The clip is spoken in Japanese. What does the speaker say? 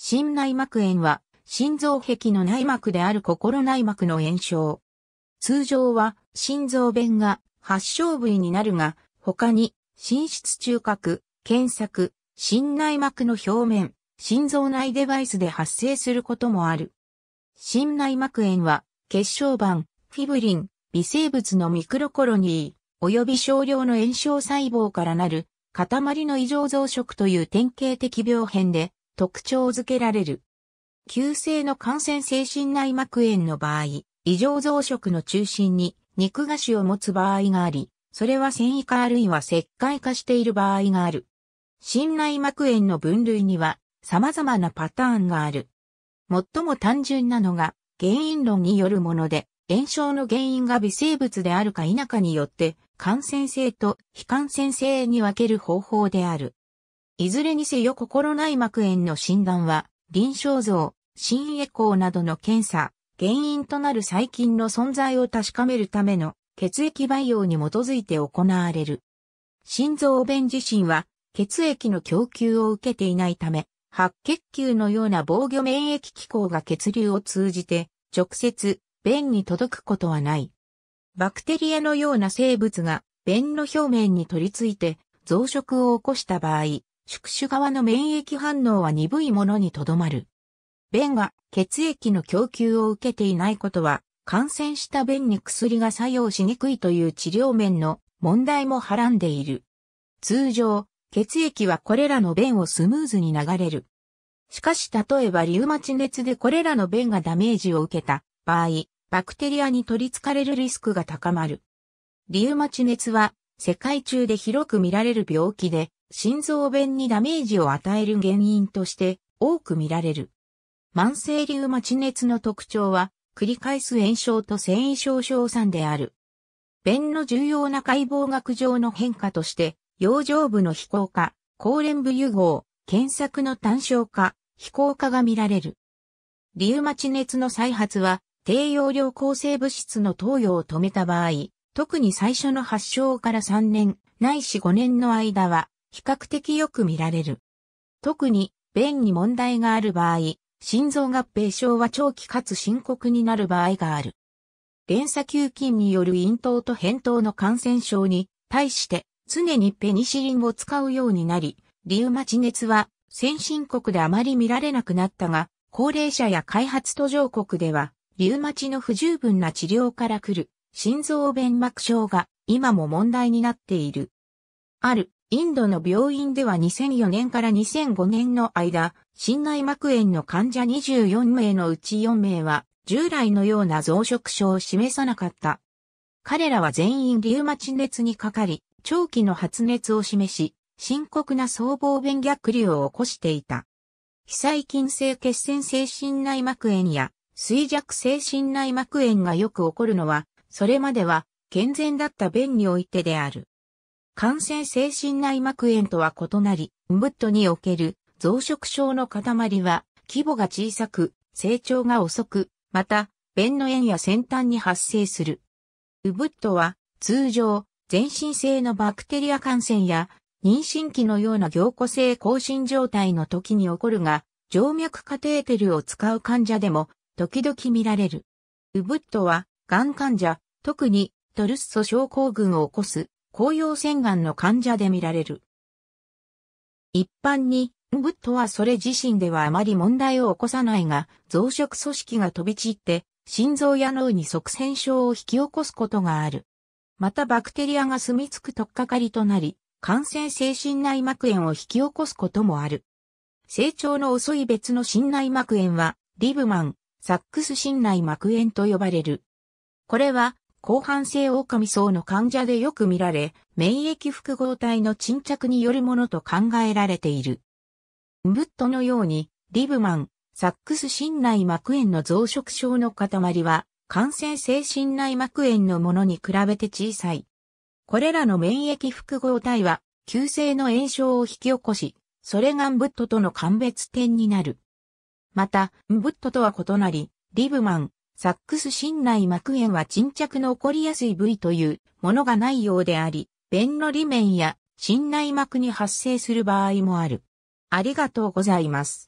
心内膜炎は、心臓壁の内膜である心内膜の炎症。通常は、心臓弁が発症部位になるが、他に、心室中核、検索、心内膜の表面、心臓内デバイスで発生することもある。心内膜炎は、血小板、フィブリン、微生物のミクロコロニー、及び少量の炎症細胞からなる、塊の異常増殖という典型的病変で、特徴づけられる。急性の感染性心内膜炎の場合、異常増殖の中心に肉芽腫を持つ場合があり、それは繊維化あるいは石灰化している場合がある。心内膜炎の分類には様々なパターンがある。最も単純なのが原因論によるもので、炎症の原因が微生物であるか否かによって感染性と非感染性に分ける方法である。いずれにせよ心内膜炎の診断は、臨床像、心エコーなどの検査、原因となる細菌の存在を確かめるための血液培養に基づいて行われる。心臓弁自身は血液の供給を受けていないため、白血球のような防御免疫機構が血流を通じて直接便に届くことはない。バクテリアのような生物が便の表面に取り付いて増殖を起こした場合、宿主側の免疫反応は鈍いものにとどまる。便が血液の供給を受けていないことは、感染した便に薬が作用しにくいという治療面の問題もはらんでいる。通常、血液はこれらの便をスムーズに流れる。しかし例えばリウマチ熱でこれらの便がダメージを受けた場合、バクテリアに取りつかれるリスクが高まる。リウマチ熱は世界中で広く見られる病気で、心臓弁にダメージを与える原因として多く見られる。慢性リウマチ熱の特徴は繰り返す炎症と繊維症症酸である。弁の重要な解剖学上の変化として、養生部の非効化、高連部融合、検索の単焦化、非効化が見られる。リウマチ熱の再発は、低用量抗生物質の投与を止めた場合、特に最初の発症から3年、ないし5年の間は、比較的よく見られる。特に、便に問題がある場合、心臓合併症は長期かつ深刻になる場合がある。連鎖球菌による咽頭と扁頭の感染症に対して常にペニシリンを使うようになり、リウマチ熱は先進国であまり見られなくなったが、高齢者や開発途上国では、リウマチの不十分な治療から来る心臓弁膜症が今も問題になっている。あるインドの病院では2004年から2005年の間、心内膜炎の患者24名のうち4名は、従来のような増殖症を示さなかった。彼らは全員リウマチ熱にかかり、長期の発熱を示し、深刻な僧帽弁逆流を起こしていた。被細菌性血栓性心内膜炎や衰弱性心内膜炎がよく起こるのは、それまでは健全だった便においてである。感染性心内膜炎とは異なり、ウブットにおける増殖症の塊は規模が小さく、成長が遅く、また、便の炎や先端に発生する。ウブットは通常、全身性のバクテリア感染や妊娠期のような凝固性亢進状態の時に起こるが、静脈カテーテルを使う患者でも時々見られる。ウブットは、がん患者、特にトルッソ症候群を起こす紅葉洗顔の患者で見られる。一般に、グッドはそれ自身ではあまり問題を起こさないが、増殖組織が飛び散って、心臓や脳に側線症を引き起こすことがある。またバクテリアが住み着くとっかかりとなり、感染性心内膜炎を引き起こすこともある。成長の遅い別の心内膜炎は、リブマン、サックス心内膜炎と呼ばれる。これは、広半性狼層の患者でよく見られ、免疫複合体の沈着によるものと考えられている。ブットのように、リブマン、サックス心内膜炎の増殖症の塊は、感染性心内膜炎のものに比べて小さい。これらの免疫複合体は、急性の炎症を引き起こし、それがブットとの鑑別点になる。また、ブットとは異なり、リブマン、サックス心内膜炎は沈着の起こりやすい部位というものがないようであり、弁の裏面や心内膜に発生する場合もある。ありがとうございます。